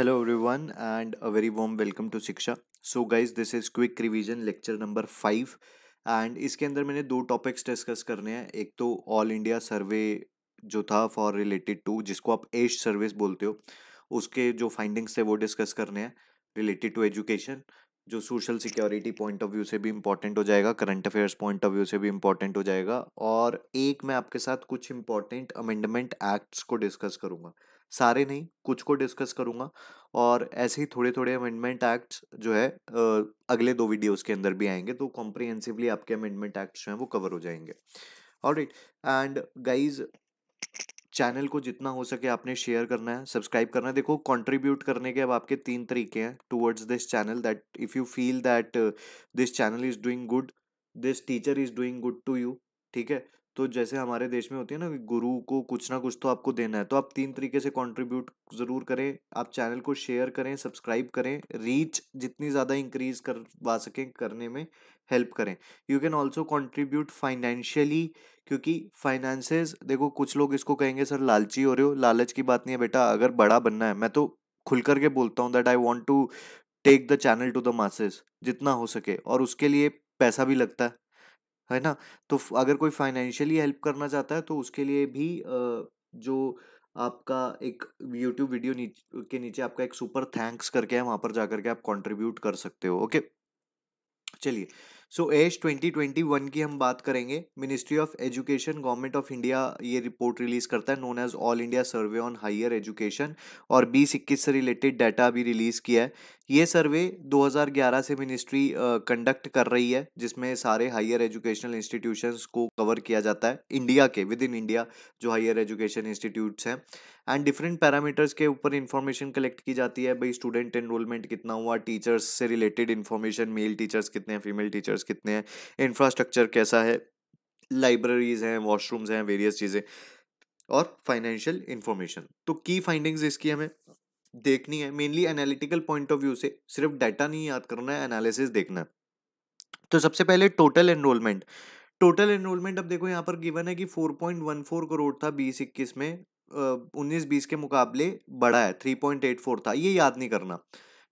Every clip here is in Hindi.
Hello everyone and a very warm welcome to Shiksha so guys this is quick revision lecture number five and इसके अंदर मैंने दो टॉपिक्स डिस्कस करने हैं एक तो ऑल इंडिया सर्वे जो था फॉर रिलेटेड टू जिसको आप एज सर्विस बोलते हो उसके जो फाइंडिंग्स थे वो डिस्कस करने हैं रिलेटेड टू एजुकेशन जो social security point of view से भी इम्पॉर्टेंट हो जाएगा current affairs point of view से भी इम्पॉर्टेंट हो जाएगा और एक मैं आपके साथ कुछ इम्पॉर्टेंट अमेंडमेंट एक्ट्स को डिस्कस करूँगा सारे नहीं कुछ को डिस्कस करूंगा और ऐसे ही थोड़े थोड़े अमेंडमेंट एक्ट जो है अगले दो वीडियोस के अंदर भी आएंगे तो कॉम्प्रिहेंसिवली आपके अमेंडमेंट एक्ट जो हैं वो कवर हो जाएंगे और एंड गाइज चैनल को जितना हो सके आपने शेयर करना है सब्सक्राइब करना है देखो कंट्रीब्यूट करने के अब आपके तीन तरीके हैं towards this channel that if you feel that this channel is doing good this teacher is doing good to you ठीक है तो जैसे हमारे देश में होती है ना गुरु को कुछ ना कुछ तो आपको देना है तो आप तीन तरीके से कंट्रीब्यूट ज़रूर करें आप चैनल को शेयर करें सब्सक्राइब करें रीच जितनी ज़्यादा इंक्रीज करवा सकें करने में हेल्प करें you can also contribute financially क्योंकि फाइनेंसेज देखो कुछ लोग इसको कहेंगे सर लालची हो रहे हो लालच की बात नहीं है बेटा अगर बड़ा बनना है मैं तो खुल करके बोलता हूँ that I want to take the channel to the masses जितना हो सके और उसके लिए पैसा भी लगता है है ना तो अगर कोई फाइनेंशियली हेल्प करना चाहता है तो उसके लिए भी जो आपका एक यूट्यूब वीडियो के नीचे आपका एक सुपर थैंक्स करके है वहां पर जाकर के आप कंट्रीब्यूट कर सकते हो ओके चलिए सो एश 2021 की हम बात करेंगे ministry of education government of India ये रिपोर्ट रिलीज करता है known as all India survey on higher education और बीस इक्कीस से रिलेटेड डाटा भी रिलीज़ किया है ये सर्वे 2011 से मिनिस्ट्री कंडक्ट कर रही है जिसमें सारे हायर एजुकेशनल इंस्टीट्यूशंस को कवर किया जाता है इंडिया के विद इन इंडिया जो हायर एजुकेशन इंस्टीट्यूट्स हैं एंड डिफरेंट पैरामीटर्स के ऊपर इन्फॉर्मेशन कलेक्ट की जाती है भाई स्टूडेंट एनरोलमेंट कितना हुआ टीचर्स से रिलेटेड इन्फॉर्मेशन मेल टीचर्स कितने हैं फीमेल टीचर्स कितने हैं इंफ्रास्ट्रक्चर कैसा है लाइब्रेरीज हैं वॉशरूम्स हैं वेरियस चीज़ें और फाइनेंशियल इन्फॉर्मेशन तो की फाइंडिंग्स इसकी हमें देखनी है mainly analytical point of view से सिर्फ डाटा नहीं याद करना है एनालिसिस देखना है तो सबसे पहले टोटल एनरोलमेंट टोटल एनरोलमेंट अब देखो यहाँ पर गिवन है कि 4.14 करोड़ था बीस इक्कीस में उन्नीस बीस के मुकाबले बड़ा है थ्री पॉइंट एट फोर था ये याद नहीं करना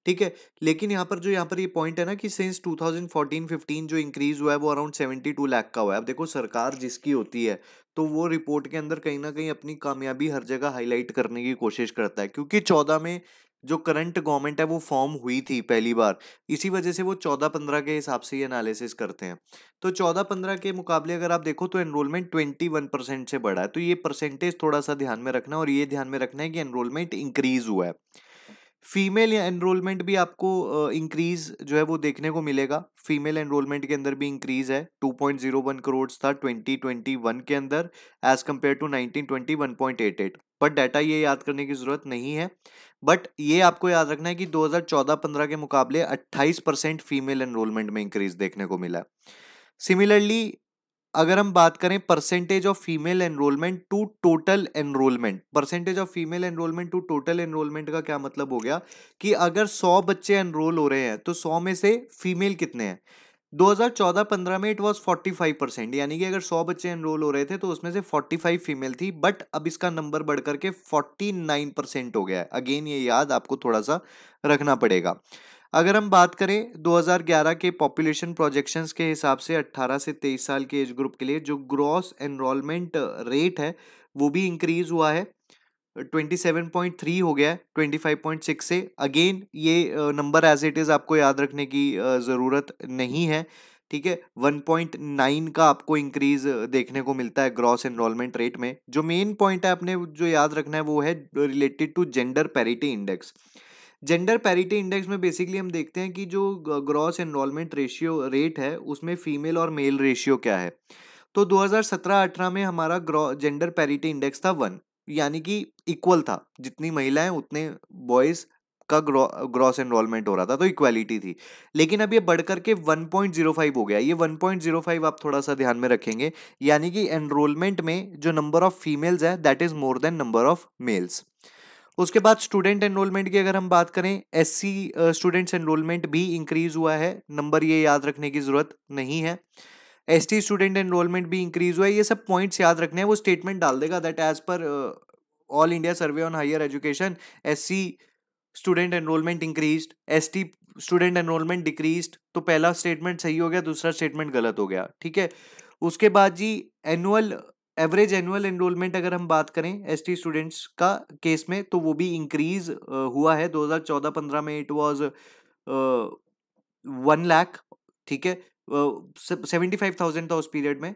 ठीक है लेकिन यहाँ पर जो यहाँ पर ये पॉइंट है ना कि सिंस 2014-15 जो इंक्रीज हुआ है वो अराउंड 72 लाख का हुआ है अब देखो सरकार जिसकी होती है तो वो रिपोर्ट के अंदर कहीं ना कहीं अपनी कामयाबी हर जगह हाईलाइट करने की कोशिश करता है क्योंकि 14 में जो करंट गवर्नमेंट है वो फॉर्म हुई थी पहली बार इसी वजह से वो चौदह पंद्रह के हिसाब से ये एनालिसिस करते हैं तो चौदह पंद्रह के मुकाबले अगर आप देखो तो एनरोलमेंट ट्वेंटी वन परसेंट से बढ़ा है तो ये परसेंटेज थोड़ा सा ध्यान में रखना और ये ध्यान में रखना है कि एनरोलमेंट इंक्रीज हुआ है फीमेल एनरोलमेंट भी आपको इंक्रीज जो है वो देखने को मिलेगा फीमेल एनरोलमेंट के अंदर भी इंक्रीज है two point zero one crore था ट्वेंटी ट्वेंटी वन के अंदर as compare to nineteen twenty one point eight eight पर डाटा ये याद करने की ज़रूरत नहीं है बट ये आपको याद रखना है कि 2014-15 के मुकाबले 28 परसेंट फीमेल एनरोलमेंट में इंक्रीज देखने को मिला सिमिलरली अगर हम बात करें percentage of female enrolment to total enrolment percentage of female enrolment to total enrolment का क्या मतलब हो गया कि अगर 100 बच्चे एनरोल हो रहे हैं तो 100 में से फीमेल कितने हैं 2014-15 में इट वाज 45 परसेंट यानी कि अगर 100 बच्चे एनरोल हो रहे थे तो उसमें से 45 फीमेल थी बट अब इसका नंबर बढ़ करके 49 परसेंट हो गया है अगेन ये याद आपको थोड़ा सा रखना पड़ेगा अगर हम बात करें 2011 के पॉपुलेशन प्रोजेक्शंस के हिसाब से 18 से 23 साल के एज ग्रुप के लिए जो ग्रॉस एनरोलमेंट रेट है वो भी इंक्रीज हुआ है ट्वेंटी सेवन पॉइंट थ्री हो गया है ट्वेंटी फाइव पॉइंट सिक्स से अगेन ये नंबर एज इट इज़ आपको याद रखने की ज़रूरत नहीं है ठीक है वन पॉइंट नाइन का आपको इंक्रीज देखने को मिलता है ग्रॉस एनरोलमेंट रेट में जो मेन पॉइंट है आपने जो याद रखना है वो है related to gender parity index gender parity index में बेसिकली हम देखते हैं कि जो ग्रॉस एनरोलमेंट रेशियो रेट है उसमें फीमेल और मेल रेशियो क्या है तो 2017-18 में हमारा ग्रॉ जेंडर पैरिटी इंडेक्स था वन यानी कि इक्वल था जितनी महिलाएं उतने बॉयज का ग्रॉस एनरोलमेंट हो रहा था तो इक्वालिटी थी लेकिन अब ये बढ़कर करके 1.05 हो गया ये 1.05 आप थोड़ा सा ध्यान में रखेंगे यानी कि एनरोलमेंट में जो नंबर ऑफ फीमेल्स है that is more than number of males उसके बाद स्टूडेंट एनरोलमेंट की अगर हम बात करें एससी स्टूडेंट्स एनरोलमेंट भी इंक्रीज हुआ है नंबर ये याद रखने की ज़रूरत नहीं है एस टी स्टूडेंट एनरोलमेंट भी इंक्रीज हुआ है ये सब पॉइंट्स याद रखने हैं वो स्टेटमेंट डाल देगा that as per all India survey on higher education S C student enrolment increase S T student enrolment decrease तो पहला स्टेटमेंट सही हो गया दूसरा स्टेटमेंट गलत हो गया ठीक है उसके बाद जी एनुअल एवरेज एनुअल एनरोलमेंट अगर हम बात करें एस टी स्टूडेंट्स का केस में तो वो भी इंक्रीज uh, हुआ है दो हजार चौदह पंद्रह में इट वॉज वन लैख ठीक है सेवेंटी फाइव थाउजेंड था उस पीरियड में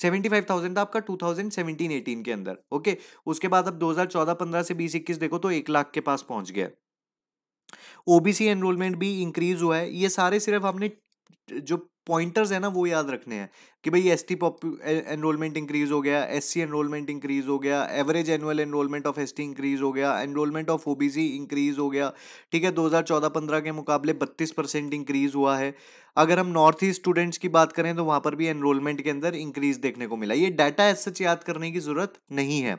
सेवेंटी फाइव थाउजेंड था आपका टू थाउजेंड सेवेंटीन एटीन के अंदर ओके उसके बाद अब दो हजार चौदह पंद्रह से बीस इक्कीस देखो तो एक लाख के पास पहुंच गया ओबीसी एनरोलमेंट भी इंक्रीज हुआ है ये सारे सिर्फ हमने जो पॉइंटर्स है ना वो याद रखने हैं कि भाई एस टी एनरोलमेंट इंक्रीज हो गया एस सी एनरोलमेंट इंक्रीज हो गया average annual enrolment of S T increase हो गया enrolment of O B C increase हो गया ठीक है 2014-15 के मुकाबले 32 परसेंट इंक्रीज हुआ है अगर हम नॉर्थ ईस्ट स्टूडेंट्स की बात करें तो वहाँ पर भी एनरोलमेंट के अंदर इंक्रीज देखने को मिला ये डाटा एज सच याद करने की ज़रूरत नहीं है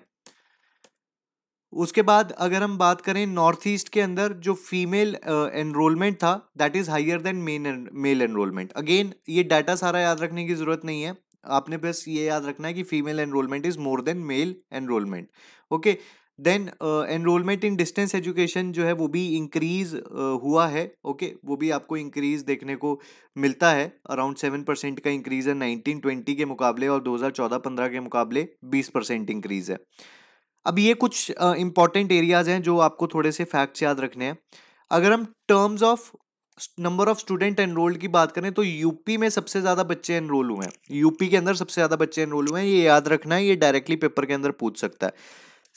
उसके बाद अगर हम बात करें नॉर्थ ईस्ट के अंदर जो फीमेल एनरोलमेंट था that is higher than men male enrolment again ये डाटा सारा याद रखने की ज़रूरत नहीं है आपने बस ये याद रखना है कि female enrolment is more than male enrolment okay then enrolment in distance education जो है वो भी इंक्रीज uh, हुआ है ओके okay? वो भी आपको इंक्रीज देखने को मिलता है अराउंड सेवन परसेंट का इंक्रीज है नाइनटीन ट्वेंटी के मुकाबले और दो हज़ार चौदह पंद्रह के मुकाबले बीस परसेंट इंक्रीज है अब ये कुछ इंपॉर्टेंट एरियाज हैं जो आपको थोड़े से फैक्ट्स याद रखने हैं अगर हम terms of number of student enrolled की बात करें तो यूपी में सबसे ज़्यादा बच्चे एनरोल हुए हैं यूपी के अंदर सबसे ज़्यादा बच्चे एनरोल हुए हैं ये याद रखना है ये डायरेक्टली पेपर के अंदर पूछ सकता है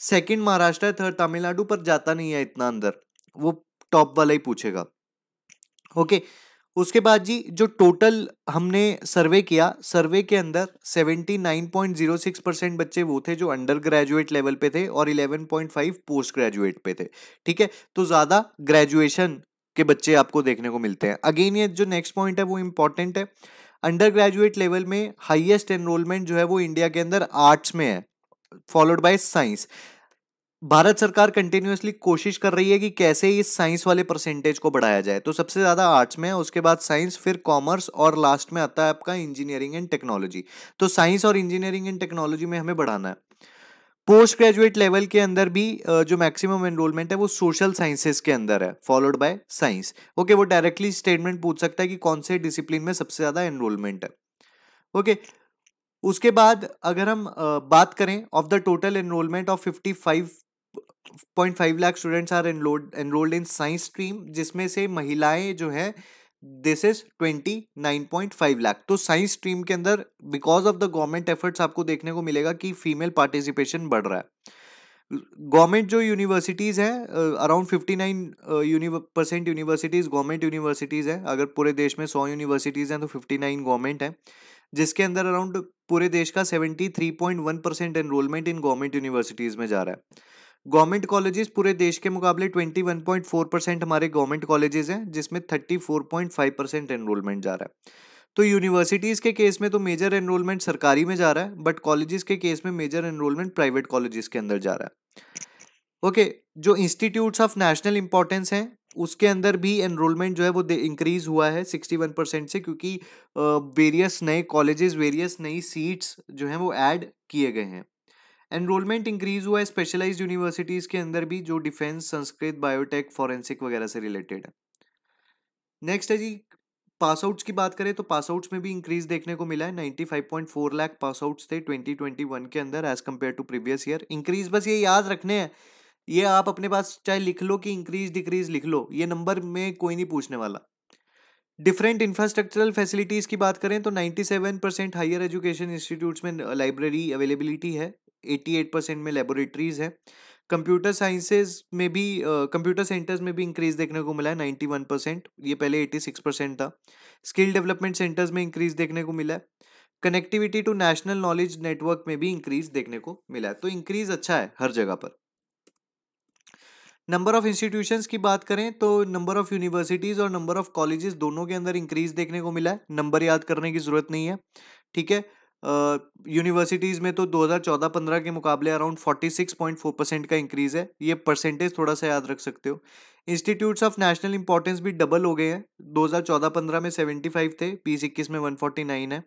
सेकेंड महाराष्ट्र है थर्ड तमिलनाडु पर जाता नहीं है इतना अंदर वो टॉप वाला ही पूछेगा ओके okay, उसके बाद जी जो टोटल हमने सर्वे किया सर्वे के अंदर 79.06 परसेंट बच्चे वो थे जो अंडर ग्रेजुएट लेवल पे थे और 11.5 पोस्ट ग्रेजुएट पे थे ठीक है तो ज़्यादा ग्रेजुएशन के बच्चे आपको देखने को मिलते हैं अगेन ये जो नेक्स्ट पॉइंट है वो इम्पॉर्टेंट है अंडर ग्रेजुएट लेवल में हाइएस्ट एनरोलमेंट जो है वो इंडिया के अंदर आर्ट्स में है फॉलोड बाय साइंस भारत सरकार कंटिन्यूसली कोशिश कर रही है कि कैसे इस साइंस वाले परसेंटेज को बढ़ाया जाए तो सबसे ज़्यादा आर्ट्स में उसके बाद साइंस फिर कॉमर्स और लास्ट में आता है आपका इंजीनियरिंग एंड टेक्नोलॉजी तो साइंस और इंजीनियरिंग एंड टेक्नोलॉजी में हमें बढ़ाना है पोस्ट ग्रेजुएट लेवल के अंदर भी जो मैक्सिमम एनरोलमेंट है वो सोशल साइंसेस के अंदर है फॉलोड बाय साइंस ओके वो डायरेक्टली स्टेटमेंट पूछ सकता है कि कौन से डिसिप्लिन में सबसे ज़्यादा एनरोलमेंट है ओके okay. उसके बाद अगर हम बात करें of the total enrolment of fifty five point five lakh students are enrolled enrolled in science stream जिसमें से महिलाएं जो है this is twenty nine point five lakh तो साइंस स्ट्रीम के अंदर because of the government efforts आपको देखने को मिलेगा कि फीमेल पार्टिसिपेशन बढ़ रहा है गवर्नमेंट जो यूनिवर्सिटीज़ हैं around fifty nine percent universities government universities हैं अगर पूरे देश में सौ यूनिवर्सिटीज़ हैं तो फिफ्टी नाइन गवर्नमेंट हैं जिसके अंदर अराउंड पूरे देश का seventy three point one percent enrolment in government universities में जा रहा है गवर्नमेंट कॉलेजेस पूरे देश के मुकाबले 21.4 परसेंट हमारे गवर्नमेंट कॉलेजेस हैं जिसमें 34.5 परसेंट एनरोलमेंट जा रहा है तो यूनिवर्सिटीज़ के केस में तो मेजर एनरोलमेंट सरकारी में जा रहा है बट कॉलेजेस के केस में मेजर एनरोलमेंट प्राइवेट कॉलेजेस के अंदर जा रहा है ओके okay, जो इंस्टीट्यूट्स ऑफ नेशनल इंपॉर्टेंस हैं उसके अंदर भी एनरोलमेंट जो है वो इंक्रीज़ हुआ है सिक्सटी वन परसेंट से क्योंकि वेरियस नए कॉलेजेस वेरियस नई सीट्स जो हैं वो ऐड किए गए हैं एनरोलमेंट इंक्रीज हुआ है स्पेशलाइज्ड यूनिवर्सिटीज़ के अंदर भी जो डिफेंस संस्कृत बायोटेक फॉरेंसिक वगैरह से रिलेटेड है नेक्स्ट है जी पास आउट्स की बात करें तो पास आउट्स में भी इंक्रीज देखने को मिला है ninety five point four lakh pass outs थे ट्वेंटी ट्वेंटी वन के अंदर as compare to previous year increase बस ये याद रखने हैं ये आप अपने पास चाहे लिख लो कि इंक्रीज डिक्रीज लिख लो ये नंबर में कोई नहीं पूछने वाला डिफरेंट इंफ्रास्ट्रक्चरल फैसिलिटीज़ की बात करें तो 97 परसेंट हायर एजुकेशन इंस्टीट्यूट्स में लाइब्रेरी अवेलेबिलिटी है 88 परसेंट में लेबोरेटरीज है कंप्यूटर साइंसेज में भी कंप्यूटर uh, सेंटर्स में भी इंक्रीज देखने को मिला है नाइन्टी वन परसेंट ये पहले एटी सिक्स परसेंट था स्किल डेवलपमेंट सेंटर्स में इंक्रीज देखने को मिला है connectivity to national knowledge network में भी इंक्रीज देखने को मिला है तो इंक्रीज अच्छा है हर जगह पर नंबर ऑफ़ इंस्टीट्यूशंस की बात करें तो नंबर ऑफ़ यूनिवर्सिटीज़ और नंबर ऑफ़ कॉलेजेस दोनों के अंदर इंक्रीज देखने को मिला है नंबर याद करने की ज़रूरत नहीं है ठीक है यूनिवर्सिटीज़ में तो 2014-15 के मुकाबले अराउंड 46.4 परसेंट का इंक्रीज़ है ये परसेंटेज थोड़ा सा याद रख सकते हो इंस्टीट्यूट्स ऑफ नेशनल इंपॉर्टेंस भी डबल हो गए हैं 2014-15 में 75 थे बीस इक्कीस में 149 है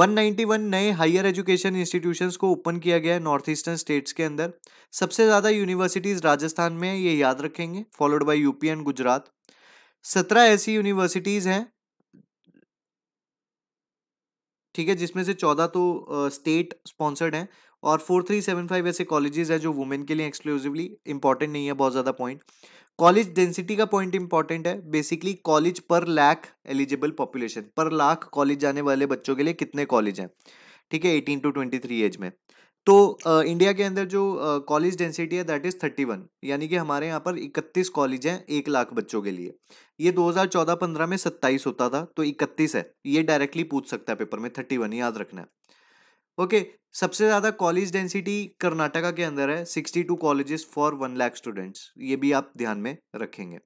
191 नए हायर एजुकेशन इंस्टीट्यूशंस को ओपन किया गया है नॉर्थ ईस्टर्न स्टेट्स के अंदर सबसे ज़्यादा यूनिवर्सिटीज़ राजस्थान में ये याद रखेंगे followed by UP and Gujarat सत्रह ऐसी यूनिवर्सिटीज़ हैं ठीक है जिसमें से चौदह तो स्टेट स्पॉन्सर्ड हैं और फोर थ्री सेवन फाइव ऐसे कॉलेजेस है जो वुमेन के लिए एक्सक्लूसिवली इंपॉर्टेंट नहीं है बहुत ज़्यादा पॉइंट कॉलेज डेंसिटी का पॉइंट इंपॉर्टेंट है basically college per lakh eligible population पर लाख कॉलेज जाने वाले बच्चों के लिए कितने कॉलेज हैं ठीक है eighteen to twenty three age में तो आ, इंडिया के अंदर जो कॉलेज डेंसिटी है दैट इज़ थर्टी वन यानी कि हमारे यहाँ पर इकतीस कॉलेज हैं एक लाख बच्चों के लिए ये दो हज़ार चौदह पंद्रह में सत्ताईस होता था तो इकतीस है ये डायरेक्टली पूछ सकता है पेपर में थर्टी वन याद रखना है ओके सबसे ज़्यादा कॉलेज डेंसिटी कर्नाटका के अंदर है sixty two colleges for one lakh students ये भी आप ध्यान में रखेंगे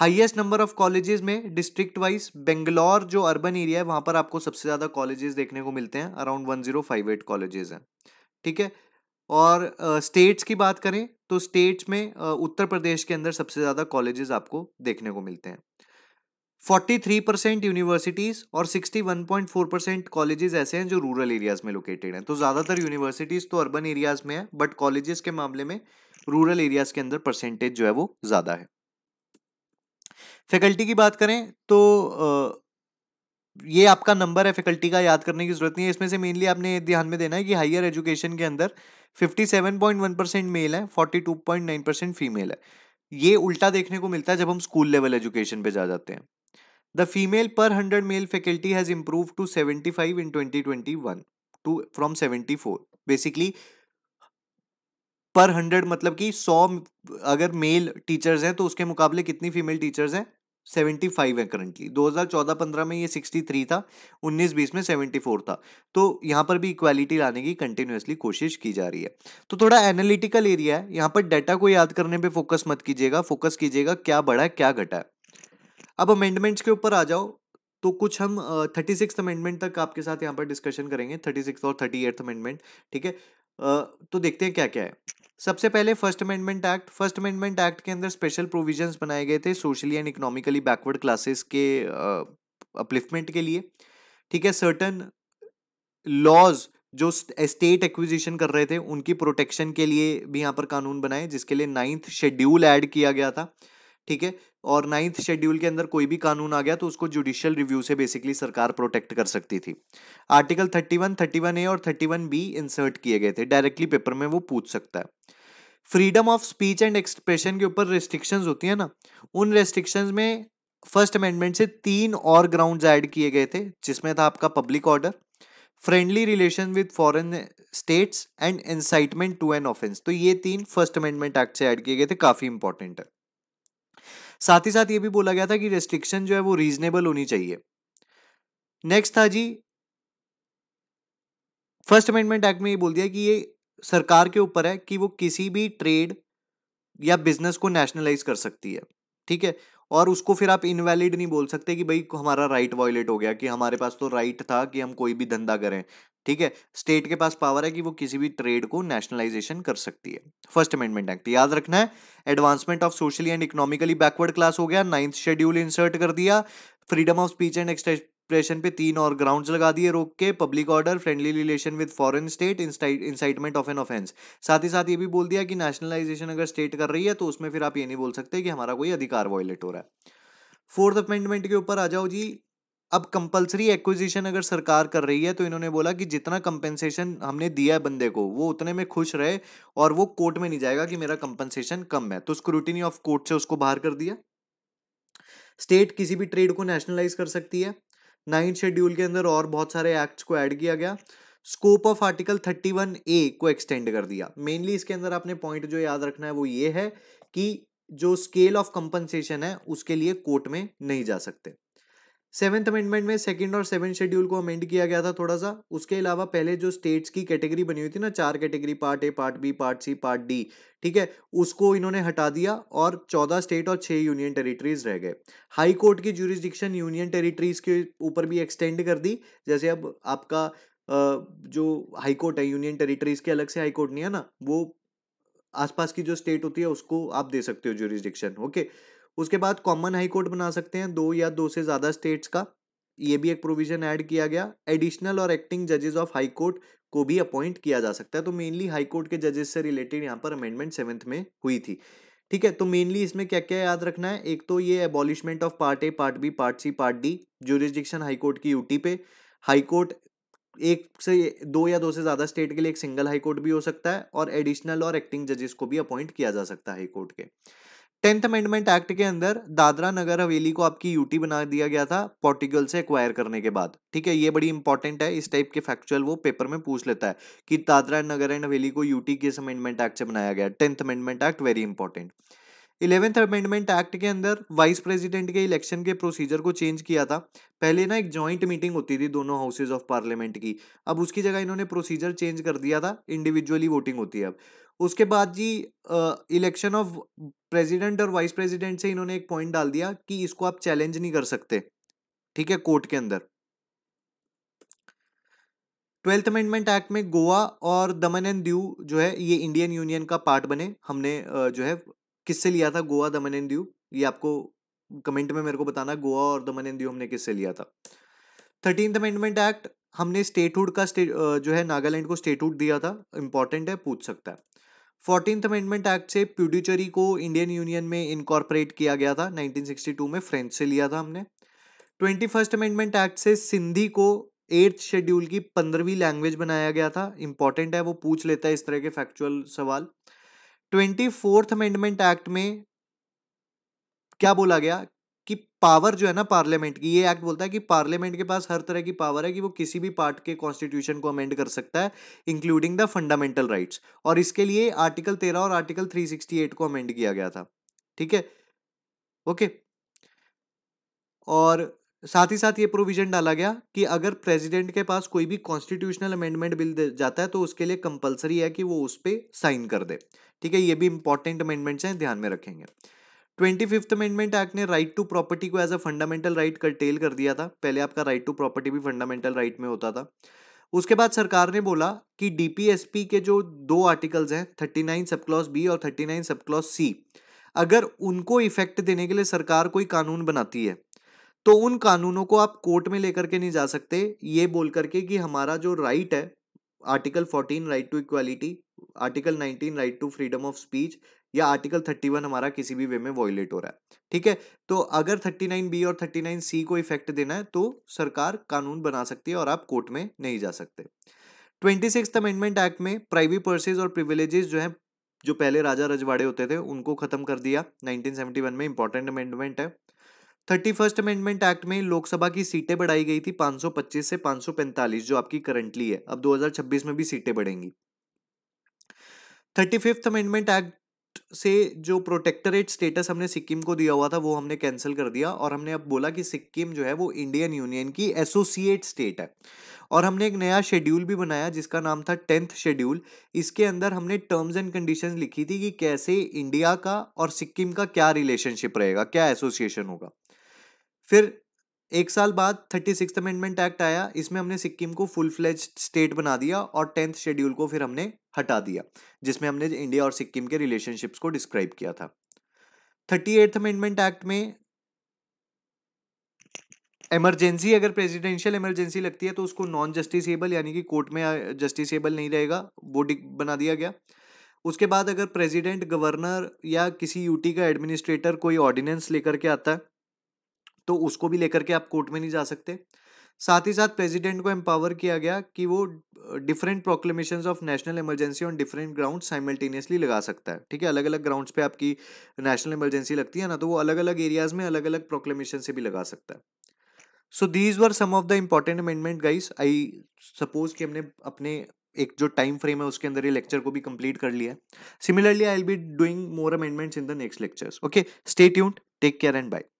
हाईएस्ट नंबर ऑफ कॉलेजेस में डिस्ट्रिक्ट वाइज बेंगलोर जो अर्बन एरिया है वहां पर आपको सबसे ज़्यादा कॉलेजेस देखने को मिलते हैं around one zero five eight colleges हैं ठीक है और स्टेट्स uh, की बात करें तो स्टेट्स में uh, उत्तर प्रदेश के अंदर सबसे ज़्यादा कॉलेजेस आपको देखने को मिलते हैं 43 परसेंट यूनिवर्सिटीज़ और 61.4 परसेंट कॉलेजेस ऐसे हैं जो रूरल एरियाज़ में लोकेटेड हैं तो ज़्यादातर यूनिवर्सिटीज़ तो अर्बन एरियाज़ में है बट कॉलेजेस के मामले में रूरल एरियाज़ के अंदर परसेंटेज जो है वो ज़्यादा है फैकल्टी की बात करें तो ये आपका नंबर है फैकल्टी का याद करने की ज़रूरत नहीं है इसमें से मेनली आपने ध्यान में देना है कि हायर एजुकेशन के अंदर 57.1 परसेंट मेल है 42.9 परसेंट फीमेल है ये उल्टा देखने को मिलता है जब हम स्कूल लेवल एजुकेशन पे जा जाते हैं The female per 100 male faculty has improved to 75 in 2021 to from 74. Basically, per hundred मतलब कि सौ अगर male teachers हैं तो उसके मुकाबले कितनी female teachers हैं सेवेंटी फाइव है करंटली दो हज़ार चौदह पंद्रह में ये सिक्सटी थ्री था उन्नीस बीस में सेवेंटी फोर था तो यहाँ पर भी इक्वालिटी लाने की कंटिन्यूसली कोशिश की जा रही है तो थोड़ा एनालिटिकल एरिया है यहाँ पर डाटा को याद करने पे फोकस मत कीजिएगा फोकस कीजिएगा क्या बढ़ा है क्या घटा है अब अमेंडमेंट्स के ऊपर आ जाओ तो कुछ हम थर्टी सिक्स अमेंडमेंट तक आपके साथ यहाँ पर डिस्कशन करेंगे थर्टी सिक्स और थर्टी एट्थ अमेंडमेंट ठीक है तो देखते हैं क्या क्या है सबसे पहले first amendment act first amendment act के अंदर स्पेशल प्रोविजंस बनाए गए थे socially and economically backward classes के अपलिफ्टमेंट के लिए ठीक है सर्टन लॉज जो स्टेट एक्विजिशन कर रहे थे उनकी प्रोटेक्शन के लिए भी यहाँ पर कानून बनाए जिसके लिए नाइन्थ शेड्यूल ऐड किया गया था ठीक है और नाइन्थ शेड्यूल के अंदर कोई भी कानून आ गया तो उसको जुडिशियल रिव्यू से बेसिकली सरकार प्रोटेक्ट कर सकती थी article thirty one thirty one A और थर्टी वन बी इंसर्ट किए गए थे डायरेक्टली पेपर में वो पूछ सकता है freedom of speech and expression के ऊपर रेस्ट्रिक्शंस होती है ना उन रेस्ट्रिक्शंस में फर्स्ट अमेंडमेंट से तीन और ग्राउंड ऐड किए गए थे जिसमें था आपका public order friendly relation with foreign states and incitement to an offence तो ये तीन फर्स्ट अमेंडमेंट एक्ट से ऐड किए गए थे काफ़ी इंपॉर्टेंट है साथ ही साथ ये भी बोला गया था कि रेस्ट्रिक्शन जो है वो रीजनेबल होनी चाहिए नेक्स्ट था जी फर्स्ट अमेंडमेंट एक्ट में ये बोल दिया कि ये सरकार के ऊपर है कि वो किसी भी ट्रेड या बिजनेस को नेशनलाइज कर सकती है ठीक है और उसको फिर आप इनवैलिड नहीं बोल सकते कि भाई हमारा राइट वायलेट हो गया कि हमारे पास तो राइट था कि हम कोई भी धंधा करें ठीक है स्टेट के पास पावर है कि वो किसी भी ट्रेड को नेशनलाइजेशन कर सकती है फर्स्ट अमेंडमेंट एक्ट याद रखना है advancement of socially and economically backward class हो गया नाइन्थ शेड्यूल इंसर्ट कर दिया freedom of speech and expression पे तीन और ग्राउंड लगा दिए रोक के public order friendly relation with foreign state incitement of an offence साथ ही साथ ये भी बोल दिया कि नेशनलाइजेशन अगर स्टेट कर रही है तो उसमें फिर आप ये नहीं बोल सकते कि हमारा कोई अधिकार वॉयलेट हो रहा है फोर्थ अमेंडमेंट के ऊपर आ जाओ जी अब कंपलसरी एक्विजिशन अगर सरकार कर रही है तो इन्होंने बोला कि जितना कंपेंसेशन हमने दिया है बंदे को वो उतने में खुश रहे और वो कोर्ट में नहीं जाएगा कि मेरा कंपनसेशन कम है तो स्क्रूटिनी ऑफ कोर्ट से उसको बाहर कर दिया स्टेट किसी भी ट्रेड को नेशनलाइज कर सकती है नाइन्थ शेड्यूल के अंदर और बहुत सारे एक्ट्स को ऐड किया गया scope of article thirty one A को एक्सटेंड कर दिया मेनली इसके अंदर आपने पॉइंट जो याद रखना है वो ये है कि जो स्केल ऑफ कंपनसेशन है उसके लिए कोर्ट में नहीं जा सकते सेवेंथ अमेंडमेंट में सेकंड और सेवन शेड्यूल को अमेंड किया गया था थोड़ा सा उसके अलावा पहले जो स्टेट्स की कैटेगरी बनी हुई थी ना चार category part A part B part C part D ठीक है उसको इन्होंने हटा दिया और चौदह स्टेट और छह यूनियन टेरिटरीज रह गए हाई कोर्ट की जूरिस्डिक्शन यूनियन टेरिटरीज के ऊपर भी एक्सटेंड कर दी जैसे अब आपका जो हाई कोर्ट है यूनियन टेरिटरीज के अलग से हाई कोर्ट नहीं है ना वो आसपास की जो स्टेट होती है उसको आप दे सकते हो जूरिस्डिक्शन ओके okay? उसके बाद कॉमन हाई कोर्ट बना सकते हैं दो या दो से ज़्यादा स्टेट्स का ये भी एक प्रोविजन ऐड किया गया एडिशनल और एक्टिंग जजेस ऑफ हाई कोर्ट को भी अपॉइंट किया जा सकता है तो मेनली हाई कोर्ट के जजेस से रिलेटेड यहाँ पर अमेंडमेंट सेवेंथ में हुई थी ठीक है तो मेनली इसमें क्या क्या याद रखना है एक तो ये abolishment of part A part B part C part D jurisdiction high court की यूटी पे हाई कोर्ट एक से दो या दो से ज़्यादा स्टेट के लिए एक सिंगल हाई कोर्ट भी हो सकता है और एडिशनल और एक्टिंग जजेस को भी अपॉइंट किया जा सकता है हाई कोर्ट के टेंथ अमेंडमेंट एक्ट के अंदर दादरा नगर हवेली को आपकी यूटी बना दिया गया था पोर्टिगल से एक्वायर करने के बाद ठीक है ये बड़ी इंपॉर्टेंट है इस टाइप के फैक्चुअल वो पेपर में पूछ लेता है कि दादरा नगर एंड हवेली को यूटी किस अमेंडमेंट एक्ट से बनाया गया tenth amendment act very important eleventh amendment act के अंदर वाइस प्रेसिडेंट के इलेक्शन के प्रोसीजर को चेंज किया था पहले ना एक जॉइंट मीटिंग होती थी दोनों हाउसेज ऑफ पार्लियामेंट की अब उसकी जगह इन्होंने प्रोसीजर चेंज कर दिया था इंडिविजुअली वोटिंग होती है अब उसके बाद जी इलेक्शन ऑफ प्रेसिडेंट और वाइस प्रेसिडेंट से इन्होंने एक पॉइंट डाल दिया कि इसको आप चैलेंज नहीं कर सकते ठीक है कोर्ट के अंदर ट्वेल्थ अमेंडमेंट एक्ट में गोवा और दमन एंड दीव जो है ये इंडियन यूनियन का पार्ट बने हमने जो है किससे लिया था गोवा दमन एंड दीव ये आपको कमेंट में मेरे को बताना गोवा और दमन एंड दीव हमने किससे लिया था थर्टीन अमेंडमेंट एक्ट हमने स्टेटहुड का स्टेट जो है नागालैंड को स्टेटहुड दिया था इंपॉर्टेंट है पूछ सकता है फोर्टीन अमेंडमेंट एक्ट से प्यूडिचरी को इंडियन यूनियन में इनकॉर्पोरेट किया गया था 1962 में फ्रेंच से लिया था हमने ट्वेंटी अमेंडमेंट एक्ट से सिंधी को एट्थ शेड्यूल की पंद्रहवीं लैंग्वेज बनाया गया था इंपॉर्टेंट है वो पूछ लेता है इस तरह के फैक्चुअल सवाल ट्वेंटी फोर्थ अमेंडमेंट एक्ट में क्या बोला गया कि पावर जो है ना पार्लियामेंट की ये एक्ट बोलता है कि पार्लियामेंट के पास हर तरह की पावर है कि वो किसी भी पार्ट के कॉन्स्टिट्यूशन को अमेंड कर सकता है इंक्लूडिंग द फंडामेंटल राइट्स और इसके लिए आर्टिकल तेरह और आर्टिकल थ्री सिक्सटी एट को अमेंड किया गया था ठीक है ओके और साथ ही साथ ये प्रोविजन डाला गया कि अगर प्रेसिडेंट के पास कोई भी कॉन्स्टिट्यूशनल अमेंडमेंट बिल जाता है तो उसके लिए कंपलसरी है कि वो उस पर साइन कर दे ठीक है ये भी इंपॉर्टेंट अमेंडमेंट्स हैं ध्यान में रखेंगे ट्वेंटी फिफ्थ अमेंडमेंट एक्ट ने राइट टू प्रॉपर्टी को as a fundamental right curtail कर दिया था पहले आपका राइट टू प्रॉपर्टी भी फंडामेंटल राइट में होता था उसके बाद सरकार ने बोला कि डीपीएसपी के जो दो आर्टिकल्स हैं thirty nine sub clause B और thirty nine sub clause C अगर उनको इफेक्ट देने के लिए सरकार कोई कानून बनाती है तो उन कानूनों को आप कोर्ट में लेकर के नहीं जा सकते ये बोल करके कि हमारा जो राइट है article fourteen right to equality article nineteen right to freedom of speech या आर्टिकल थर्टी वन हमारा किसी भी वे में वॉयलेट हो रहा है ठीक है तो अगर थर्टी नाइन बी और थर्टी नाइन सी को इफेक्ट देना है तो सरकार कानून बना सकती है और आप कोर्ट में नहीं जा सकते ट्वेंटी सिक्स अमेंडमेंट एक्ट में प्राइवेट पर्सेज और प्रिविलेजेस जो है जो पहले राजा रजवाड़े होते थे उनको खत्म कर दिया 1971 में इंपॉर्टेंट अमेंडमेंट है थर्टी फर्स्ट अमेंडमेंट एक्ट में लोकसभा की सीटें बढ़ाई गई थी 525 से 545 जो आपकी करंटली है अब 2026 में भी सीटें बढ़ेंगी थर्टी फिफ्थ अमेंडमेंट एक्ट से जो प्रोटेक्टरेट स्टेटस हमने सिक्किम को दिया हुआ था वो हमने कैंसिल कर दिया और हमने अब बोला कि सिक्किम जो है वो इंडियन यूनियन की एसोसिएट स्टेट है और हमने एक नया शेड्यूल भी बनाया जिसका नाम था टेंथ शेड्यूल इसके अंदर हमने टर्म्स एंड कंडीशंस लिखी थी कि कैसे इंडिया का और सिक्किम का क्या रिलेशनशिप रहेगा क्या एसोसिएशन होगा फिर एक साल बाद थर्टी सिक्स अमेंडमेंट एक्ट आया इसमें हमने सिक्किम को फुल फ्लेज स्टेट बना दिया और टेंथ शेड्यूल को फिर हमने हटा दिया जिसमें हमने इंडिया और सिक्किम के रिलेशनशिप्स को डिस्क्राइब किया था थर्टी एट्थ अमेंडमेंट एक्ट में एमरजेंसी अगर प्रेसिडेंशियल एमरजेंसी लगती है तो उसको नॉन जस्टिसेबल यानी कि कोर्ट में जस्टिसेबल नहीं रहेगा वो बना दिया गया उसके बाद अगर प्रेसिडेंट गवर्नर या किसी यूटी का एडमिनिस्ट्रेटर कोई ऑर्डिनेंस लेकर के आता है तो उसको भी लेकर के आप कोर्ट में नहीं जा सकते साथ ही साथ प्रेसिडेंट को एम्पावर किया गया कि वो different proclamation of national emergency on different ground simultaneously लगा सकता है ठीक है अलग अलग ग्राउंड्स पे आपकी नेशनल इमरजेंसी लगती है ना तो वो अलग अलग एरियाज में अलग अलग प्रोक्लेमेशन से भी लगा सकता है so these were some of the important amendment guys I suppose कि हमने अपने एक जो टाइम फ्रेम है उसके अंदर ये लेक्चर को भी कंप्लीट कर लिया similarly I will be doing more amendments in the next lectures okay stay tuned take care and bye